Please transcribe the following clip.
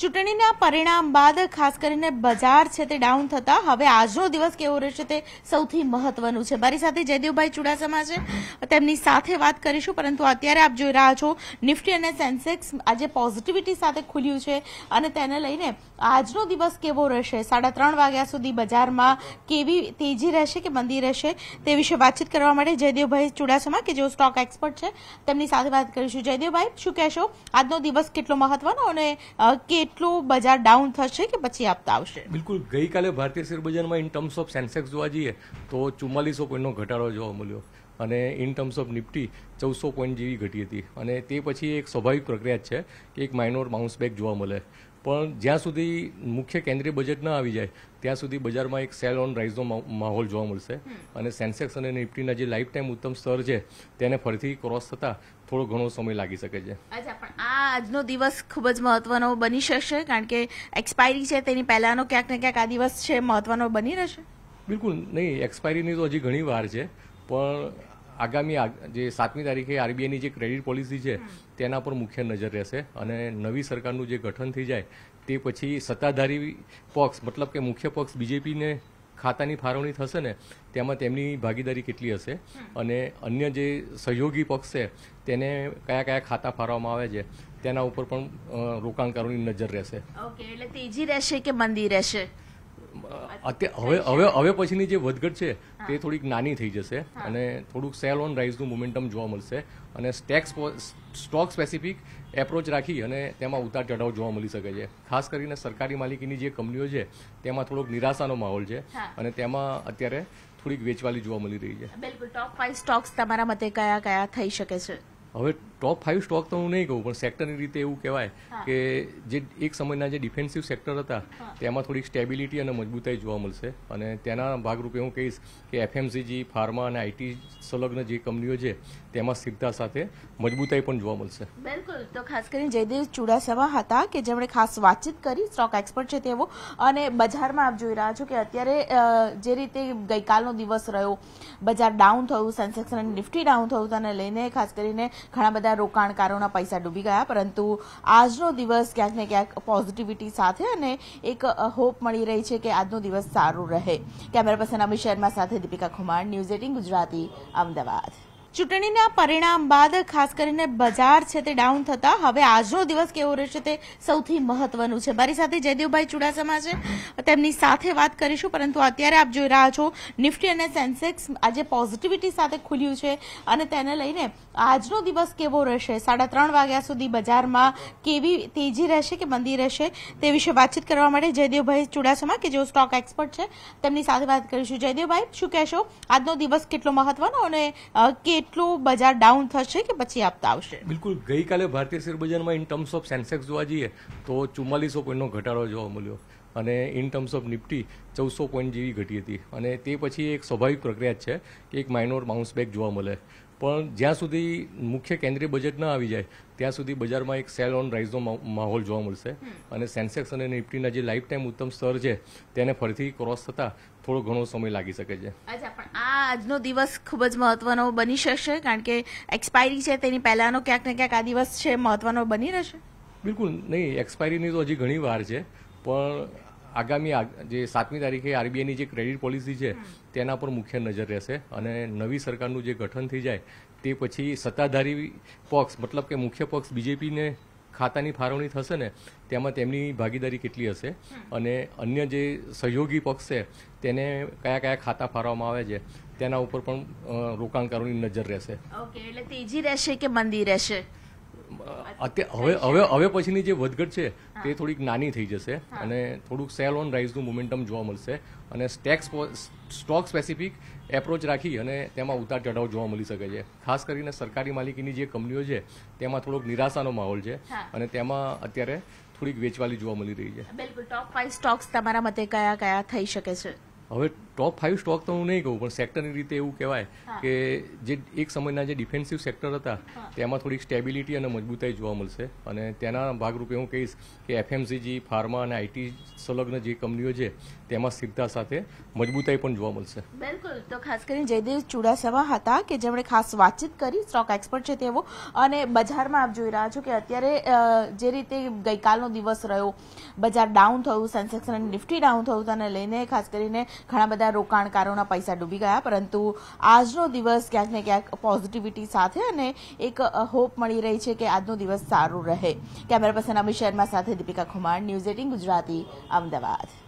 ચૂંટણીના પરિણામ બાદ ખાસ કરીને બજાર છે તે ડાઉન થતા હવે આજનો દિવસ કેવો રહેશે તે સૌથી મહત્વનું છે મારી સાથે જયદેવભાઈ ચુડાસમા છે તેમની સાથે વાત કરીશું પરંતુ અત્યારે આપ જોઈ રહ્યા છો નિફ્ટી અને સેન્સેક્સ આજે પોઝિટિવિટી સાથે ખુલ્યું છે અને તેને લઈને આજનો દિવસ કેવો રહેશે સાડા ત્રણ વાગ્યા સુધી બજારમાં કેવી તેજી રહેશે કે મંદી રહેશે તે વિશે વાતચીત કરવા માટે જયદેવભાઈ ચુડાસમા કે જેઓ સ્ટોક એક્સપર્ટ છે તેમની સાથે વાત કરીશું જયદેવભાઈ શું કહેશો આજનો દિવસ કેટલો મહત્વનો અને કેટલું બજાર ડાઉન થશે કે પછી આપતા આવશે બિલકુલ ગઈકાલે ભારતીય શેરબજારમાં ઇન ટર્મ્સ ઓફ સેન્સેક્સ જોવા જઈએ તો ચુમ્માલીસો પોઈન્ટનો ઘટાડો જોવા મળ્યો અને ઇન ટર્મ્સ ઓફ નિફ્ટી ચૌદસો પોઈન્ટ જેવી ઘટી હતી અને તે પછી એક સ્વાભાવિક પ્રક્રિયા જ છે કે એક માઇનોર બાઉન્સ બેક જોવા મળે પણ જ્યાં સુધી મુખ્ય કેન્દ્રીય બજેટ ન આવી જાય ત્યાં સુધી બજારમાં એક સેલ ઓન રાઇઝનો માહોલ જોવા મળશે અને સેન્સેક્સ અને નિફ્ટીના જે લાઈફ ટાઈમ ઉત્તમ સ્તર છે તેને ફરીથી ક્રોસ થતાં થોડો ઘણો સમય લાગી શકે છે પણ આ આજનો દિવસ ખૂબ જ મહત્વનો બની શકશે કારણ કે એક્સપાયરી છે તેની પહેલાંનો ક્યાંક ને ક્યાંક આ દિવસ છે મહત્વનો બની રહેશે બિલકુલ નહીં એક્સપાયરીની તો હજી ઘણી વાર છે પણ આગામી જે સાતમી તારીખે આરબીઆઈની જે ક્રેડિટ પોલિસી છે તેના પર મુખ્ય નજર રહેશે અને નવી સરકારનું જે ગઠન થઈ જાય તે પછી સત્તાધારી પક્ષ મતલબ કે મુખ્ય પક્ષ બીજેપીને ખાતાની ફાળવણી થશે ને તેમાં તેમની ભાગીદારી કેટલી હશે અને અન્ય જે સહયોગી પક્ષ છે તેને કયા કયા ખાતા ફાળવવામાં આવે છે તેના ઉપર પણ રોકાણકારોની નજર રહેશે ઓકે એટલે તેજી રહેશે કે મંદી રહેશે હવે હવે હવે પછીની જે વધઘટ છે તે થોડીક નાની થઈ જશે અને થોડુંક સેલ ઓન રાઇઝનું મોમેન્ટમ જોવા મળશે અને સ્ટેક્સ સ્ટોક સ્પેસિફિક એપ્રોચ રાખી અને તેમાં ઉતાર ચઢાવ જોવા મળી શકે છે ખાસ કરીને સરકારી માલિકીની જે કંપનીઓ છે તેમાં થોડોક નિરાશાનો માહોલ છે અને તેમાં અત્યારે થોડીક વેચવાલી જોવા મળી રહી છે બિલકુલ ટોપ ફાઈવ સ્ટોક્સ તમારા મતે કયા કયા થઈ શકે છે હવે ટોપ ફાઇવ સ્ટોક તો હું નહીં કહું પણ સેક્ટરની રીતે એવું કહેવાય કે જે એક સમયના જે ડિફેન્સિવ સેક્ટર હતા તેમાં થોડીક સ્ટેબિલિટી અને મજબૂતાઈ જોવા મળશે અને તેના ભાગરૂપે હું કહીશ કે એફએમસીજી ફાર્મા અને આઈટી સંલગ્ન જે કંપનીઓ છે તેમાં સ્થિરતા સાથે મજબૂતાઈ પણ જોવા મળશે બિલકુલ તો ખાસ કરીને જયદેવ ચુડાસમા હતા કે જેમણે ખાસ વાતચીત કરી સ્ટોક એક્સપર્ટ છે તેવો અને બજારમાં આપ જોઈ રહ્યા છો કે અત્યારે જે રીતે ગઈકાલનો દિવસ રહ્યો બજાર ડાઉન થયું સેન્સેક્સ અને નિફ્ટી ડાઉન થયું તેને લઈને ખાસ કરીને ઘણા બધા બધા રોકાણકારોના પૈસા ડૂબી ગયા પરંતુ આજનો દિવસ ક્યાંક ને ક્યાંક પોઝિટિવિટી સાથે અને એક હોપ મળી રહી છે કે આજનો દિવસ સારું રહે કેમેરા પર્સન અમિત શર્મા સાથે દીપિકા ખુમાર ન્યૂઝ એટીન ગુજરાતી અમદાવાદ ચૂંટણીના પરિણામ બાદ ખાસ કરીને બજાર છે તે ડાઉન થતા હવે આજનો દિવસ કેવો રહેશે તે સૌથી મહત્વનું છે મારી સાથે જયદેવભાઈ ચુડાસમા છે તેમની સાથે વાત કરીશું પરંતુ અત્યારે આપ જોઈ રહ્યા છો નિફ્ટી અને સેન્સેક્સ આજે પોઝિટિવિટી સાથે ખુલ્યું છે અને તેને લઈને આજનો દિવસ કેવો રહેશે સાડા ત્રણ વાગ્યા સુધી બજારમાં કેવી તેજી રહેશે કે મંદી રહેશે તે વિશે વાતચીત કરવા માટે જયદેવભાઈ ચુડાસમા કે જેઓ સ્ટોક એક્સપર્ટ છે તેમની સાથે વાત કરીશું જયદેવભાઈ શું કહેશો આજનો દિવસ કેટલો મહત્વનો અને કેટલું બજાર ડાઉન થશે કે પછી આપતા આવશે બિલકુલ ગઈકાલે ભારતીય શેર બજારમાં ઇન ટર્મ્સ ઓફ સેન્સેક્સ જોવા જઈએ તો ચુમ્માલીસો પોઈન્ટનો ઘટાડો જોવા મળ્યો અને ઇન ટર્મ્સ ઓફ નિફ્ટી ચૌદસો પોઈન્ટ જેવી ઘટી હતી અને તે પછી એક સ્વાભાવિક પ્રક્રિયા છે કે એક માઇનોર બાઉન્સ બેક જોવા મળે પણ જ્યાં સુધી મુખ્ય કેન્દ્રીય બજેટ ન આવી જાય ત્યાં સુધી બજારમાં એક સેલ ઓન રાઇઝનો માહોલ જોવા મળશે અને સેન્સેક્સ અને નિફ્ટીના જે લાઈફ ટાઈમ ઉત્તમ સ્તર છે તેને ફરીથી ક્રોસ થતાં થોડો ઘણો સમય લાગી શકે છે પણ આ આજનો દિવસ ખૂબ જ મહત્વનો બની શકશે કારણ કે એક્સપાયરી છે તેની પહેલાંનો ક્યાંક ને ક્યાંક આ દિવસ છે મહત્વનો બની રહેશે બિલકુલ નહીં એક્સપાયરીની તો હજી ઘણી વાર છે પણ આગામી જે સાતમી તારીખે આરબીઆઈની જે ક્રેડિટ પોલિસી છે તેના પર મુખ્ય નજર રહેશે અને નવી સરકારનું જે ગઠન થઈ જાય તે પછી સત્તાધારી પક્ષ મતલબ કે મુખ્ય પક્ષ બીજેપીને ખાતાની ફાળવણી થશે ને તેમાં તેમની ભાગીદારી કેટલી હશે અને અન્ય જે સહયોગી પક્ષ છે તેને કયા કયા ખાતા ફાળવવામાં આવે છે તેના ઉપર પણ રોકાણકારોની નજર રહેશે ઓકે એટલે તેજી રહેશે કે મંદી રહેશે હવે હવે હવે પછીની જે વધઘટ છે તે થોડીક નાની થઈ જશે અને થોડુંક સેલ ઓન રાઇઝનું મોમેન્ટમ જોવા મળશે અને સ્ટેક્સ સ્ટોક સ્પેસિફિક એપ્રોચ રાખી અને તેમાં ઉતાર ચઢાવ જોવા મળી શકે છે ખાસ કરીને સરકારી માલિકીની જે કંપનીઓ છે તેમાં થોડોક નિરાશાનો માહોલ છે અને તેમાં અત્યારે થોડીક વેચવાલી જોવા મળી રહી છે બિલકુલ ટોપ ફાઈવ સ્ટોક્સ તમારા મતે કયા કયા થઈ શકે છે હવે ટોપ ફાઇવ સ્ટોક તો હું નહીં કહું પણ સેક્ટરની રીતે એવું કહેવાય કે જે એક સમયના જે ડિફેન્સિવ સેક્ટર હતા તેમાં થોડીક સ્ટેબિલિટી અને મજબૂતાઈ જોવા મળશે અને તેના ભાગરૂપે હું કહીશ કે એફએમસીજી ફાર્મા અને આઈટી સંલગ્ન જે કંપનીઓ છે તેમાં સ્થિરતા સાથે મજબૂતાઈ પણ જોવા મળશે બિલકુલ તો ખાસ કરીને જયદેવ ચુડાસમા હતા કે જેમણે ખાસ વાતચીત કરી સ્ટોક એક્સપર્ટ છે તેવો અને બજારમાં આપ જોઈ રહ્યા છો કે અત્યારે જે રીતે ગઈકાલનો દિવસ રહ્યો બજાર ડાઉન થયું સેન્સેક્સ અને નિફ્ટી ડાઉન થયું તેને લઈને ખાસ કરીને ઘણા બધા રોકાણકારોના પૈસા ડૂબી ગયા પરંતુ આજનો દિવસ ક્યાંક ને ક્યાંક પોઝિટિવિટી સાથે અને એક હોપ મળી રહી છે કે આજનો દિવસ સારો રહે કેમેરા પર્સન અમિત શર્મા સાથે દીપિકા કુમાર ન્યૂઝ એટીન ગુજરાતી અમદાવાદ